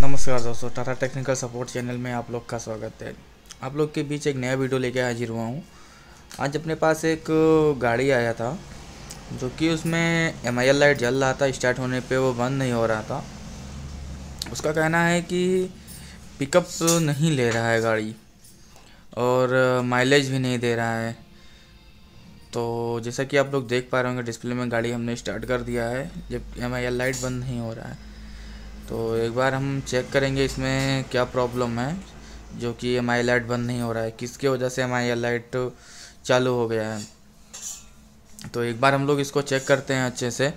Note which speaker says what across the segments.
Speaker 1: नमस्कार दोस्तों Tata technical support channel में आप लोग का स्वागत है आप लोग के बीच एक नया वीडियो लेके हाजिर हुआ हूँ आज अपने पास एक गाड़ी आया था जो कि उसमें एम आई लाइट जल रहा था स्टार्ट होने पे वो बंद नहीं हो रहा था उसका कहना है कि पिकअप नहीं ले रहा है गाड़ी और माइलेज भी नहीं दे रहा है तो जैसा कि आप लोग देख पा रहे होंगे डिस्प्ले में गाड़ी हमने स्टार्ट कर दिया है जब एम आई लाइट बंद नहीं हो रहा है तो एक बार हम चेक करेंगे इसमें क्या प्रॉब्लम है जो कि एम आई लाइट बंद नहीं हो रहा है किसके वजह से एम आई लाइट चालू हो गया है तो एक बार हम लोग इसको चेक करते हैं अच्छे से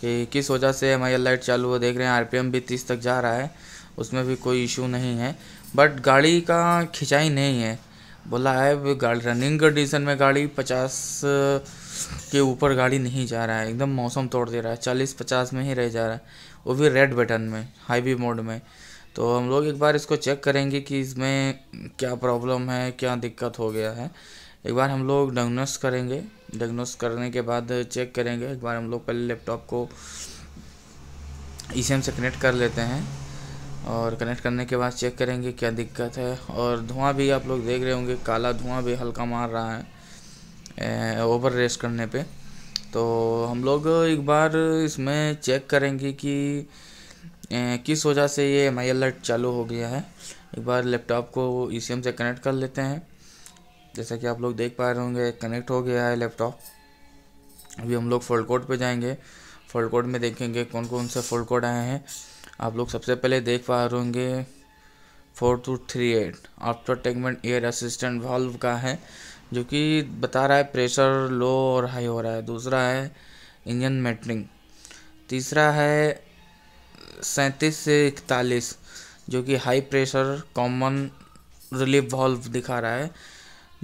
Speaker 1: कि किस वजह से एम आई लाइट चालू हो देख रहे हैं आरपीएम भी तीस तक जा रहा है उसमें भी कोई इशू नहीं है बट गाड़ी का खिंचाई नहीं है बोला है गाड़ी रनिंग कंडीशन में गाड़ी पचास के ऊपर गाड़ी नहीं जा रहा है एकदम मौसम तोड़ दे रहा है चालीस पचास में ही रह जा रहा है वो भी रेड बटन में हाईवे मोड में तो हम लोग एक बार इसको चेक करेंगे कि इसमें क्या प्रॉब्लम है क्या दिक्कत हो गया है एक बार हम लोग डगनोस करेंगे डगनोस करने के बाद चेक करेंगे एक बार हम लोग पहले लैपटॉप को ई e से कनेक्ट कर लेते हैं और कनेक्ट करने के बाद चेक करेंगे क्या दिक्कत है और धुआं भी आप लोग देख रहे होंगे काला धुआं भी हल्का मार रहा है ओवर रेस करने पे तो हम लोग एक बार इसमें चेक करेंगे कि ए, किस वजह से ये एम आई अलर्ट चालू हो गया है एक बार लैपटॉप को ई e से कनेक्ट कर लेते हैं जैसा कि आप लोग देख पा रहे होंगे कनेक्ट हो गया है लैपटॉप अभी हम लोग फोल्ड कोड पे जाएंगे फोल्ड कोड में देखेंगे कौन कौन से फोल्ड कोड आए हैं आप लोग सबसे पहले देख पा रहे होंगे four two three eight after treatment air assistant valve का है जो कि बता रहा है प्रेशर लो और हाई हो रहा है दूसरा है इंजन मेटरिंग तीसरा है सैंतीस से इकतालीस जो कि high pressure common relief valve दिखा रहा है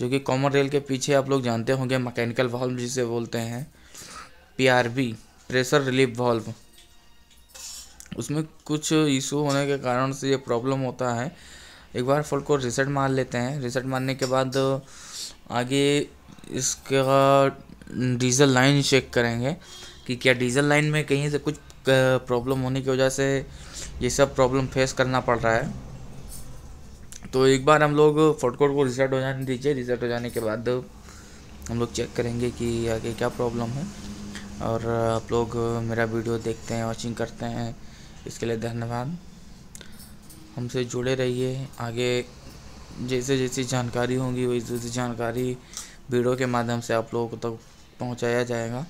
Speaker 1: जो कि कॉमन रेल के पीछे आप लोग जानते होंगे मैकेनिकल वॉल्व जिसे बोलते हैं पीआरबी प्रेशर रिलीफ वॉल्व उसमें कुछ इशू होने के कारण से ये प्रॉब्लम होता है एक बार फुल को रिसेट मार लेते हैं रिसेट मारने के बाद आगे इसका डीज़ल लाइन चेक करेंगे कि क्या डीज़ल लाइन में कहीं से कुछ प्रॉब्लम होने की वजह से ये सब प्रॉब्लम फेस करना पड़ रहा है तो एक बार हम लोग फोटकोड को रिसेट हो जाने दीजिए रिसेट हो जाने के बाद हम लोग चेक करेंगे कि आगे क्या प्रॉब्लम है और आप लोग मेरा वीडियो देखते हैं वॉचिंग करते हैं इसके लिए धन्यवाद हमसे जुड़े रहिए आगे जैसे जैसी जानकारी होंगी वैसे वैसी जानकारी वीडियो के माध्यम से आप लोगों तक तो पहुंचाया जाएगा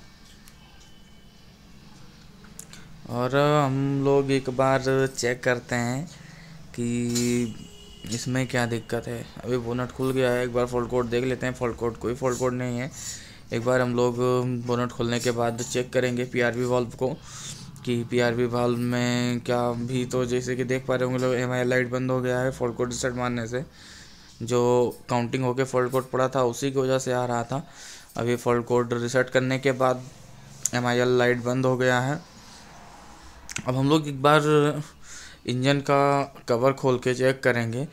Speaker 1: और हम लोग एक बार चेक करते हैं कि इसमें क्या दिक्कत है अभी बोनट खुल गया है एक बार फॉल्ट कोड देख लेते हैं फॉल्ट कोड कोई फॉल्ट कोड नहीं है एक बार हम लोग बोनट खुलने के बाद चेक करेंगे पीआरबी आर को कि पीआरबी आर में क्या भी तो जैसे कि देख पा रहे होंगे लोग एम लाइट बंद हो गया है फॉल्ट कोड रिसेट मारने से जो काउंटिंग होकर फॉल्ट कोड पड़ा था उसी की वजह से आ रहा था अभी फॉल्ट कोड रिसेट करने के बाद एम आई एल लाइट बंद हो गया है अब हम लोग एक बार इंजन का कवर खोल के चेक करेंगे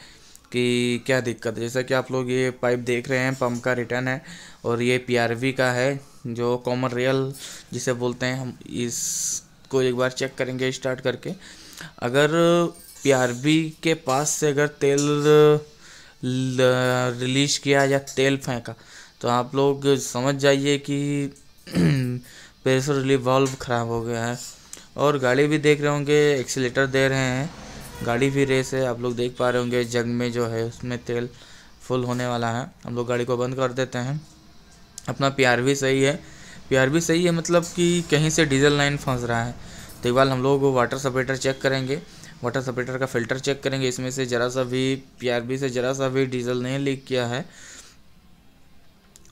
Speaker 1: कि क्या दिक्कत है जैसा कि आप लोग ये पाइप देख रहे हैं पंप का रिटर्न है और ये पीआरवी का है जो कॉमन रियल जिसे बोलते हैं हम इसको एक बार चेक करेंगे स्टार्ट करके अगर पीआरवी के पास से अगर तेल रिलीज़ किया या तेल फेंका तो आप लोग समझ जाइए कि प्रेशर रिलीफ वाल्व ख़राब हो गया है और गाड़ी भी देख रहे होंगे एक्सीटर दे रहे हैं गाड़ी भी रेस है आप लोग देख पा रहे होंगे जग में जो है उसमें तेल फुल होने वाला है हम लोग गाड़ी को बंद कर देते हैं अपना प्यार भी सही है प्यार भी सही है मतलब कि कहीं से डीजल लाइन फंस रहा है तो एक बार हम लोग वाटर सपरेटर चेक करेंगे वाटर सपरेटर का फ़िल्टर चेक करेंगे इसमें से ज़रा सा भी पीआरबी से ज़रा सा भी डीजल नहीं लीक किया है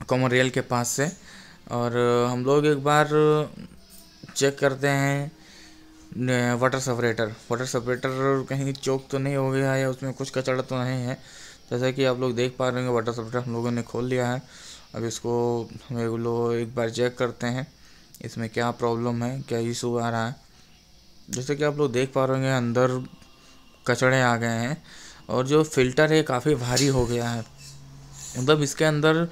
Speaker 1: कॉमन रेल के पास से और हम लोग एक बार चेक करते हैं वाटर सपरेटर वाटर सपरेटर कहीं चौक तो नहीं हो गया है या उसमें कुछ कचड़ा तो नहीं है जैसा कि आप लोग देख पा रहे होंगे वाटर सपरेटर हम लोगों ने खोल लिया है अब इसको हम लोग एक बार चेक करते हैं इसमें क्या प्रॉब्लम है क्या इशू आ रहा है जैसे कि आप लोग देख पा रहे होंगे अंदर कचड़े आ गए हैं और जो फ़िल्टर है काफ़ी भारी हो गया है मतलब इसके अंदर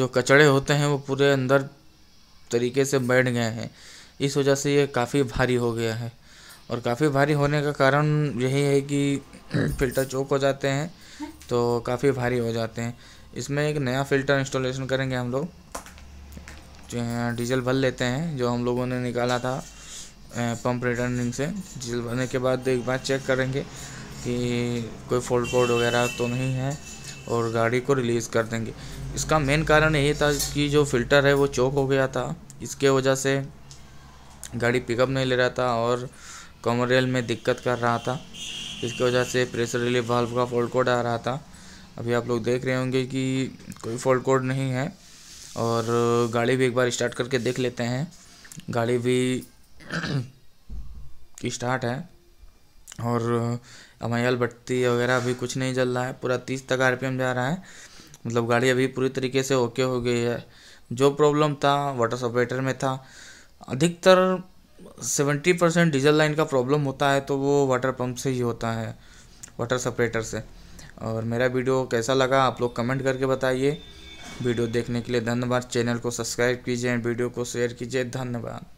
Speaker 1: जो कचड़े होते हैं वो पूरे अंदर तरीके से बैठ गए हैं इस वजह से ये काफ़ी भारी हो गया है और काफ़ी भारी होने का कारण यही है कि फ़िल्टर चौक हो जाते हैं तो काफ़ी भारी हो जाते हैं इसमें एक नया फ़िल्टर इंस्टॉलेशन करेंगे हम लोग डीजल भर लेते हैं जो हम लोगों ने निकाला था पंप रिटर्निंग से जिल भरने के बाद एक बार चेक करेंगे कि कोई फॉल्ट कोड वगैरह तो नहीं है और गाड़ी को रिलीज़ कर देंगे इसका मेन कारण यही था कि जो फ़िल्टर है वो चौक हो गया था इसके वजह से गाड़ी पिकअप नहीं ले रहा था और रेल में दिक्कत कर रहा था इसकी वजह से प्रेशर रिलीफ वाल्व का फॉल्ट कोड आ रहा था अभी आप लोग देख रहे होंगे कि कोई फॉल्ट कोड नहीं है और गाड़ी भी एक बार स्टार्ट करके देख लेते हैं गाड़ी भी की स्टार्ट है और एम आई एल बट्टी वगैरह अभी कुछ नहीं जल रहा है पूरा तीस तक आर जा रहा है मतलब गाड़ी अभी पूरी तरीके से ओके हो गई है जो प्रॉब्लम था वाटर सपरेटर में था अधिकतर सेवेंटी परसेंट डीजल लाइन का प्रॉब्लम होता है तो वो वाटर पंप से ही होता है वाटर सपरेटर से और मेरा वीडियो कैसा लगा आप लोग कमेंट करके बताइए वीडियो देखने के लिए धन्यवाद चैनल को सब्सक्राइब कीजिए वीडियो को शेयर कीजिए धन्यवाद